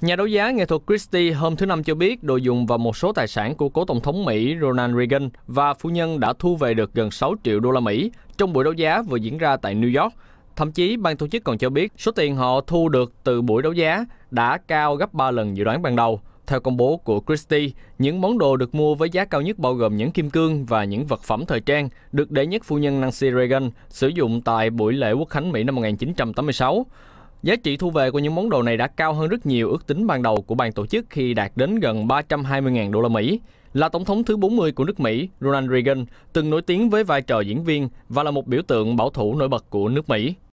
Nhà đấu giá nghệ thuật Christie hôm thứ Năm cho biết đồ dùng và một số tài sản của cố tổng thống Mỹ Ronald Reagan và phu nhân đã thu về được gần 6 triệu đô la Mỹ trong buổi đấu giá vừa diễn ra tại New York. Thậm chí, ban tổ chức còn cho biết số tiền họ thu được từ buổi đấu giá đã cao gấp 3 lần dự đoán ban đầu. Theo công bố của Christie, những món đồ được mua với giá cao nhất bao gồm những kim cương và những vật phẩm thời trang được đệ nhất phu nhân Nancy Reagan sử dụng tại buổi lễ quốc khánh Mỹ năm 1986. Giá trị thu về của những món đồ này đã cao hơn rất nhiều ước tính ban đầu của ban tổ chức khi đạt đến gần 320.000 đô la Mỹ. Là tổng thống thứ 40 của nước Mỹ, Ronald Reagan từng nổi tiếng với vai trò diễn viên và là một biểu tượng bảo thủ nổi bật của nước Mỹ.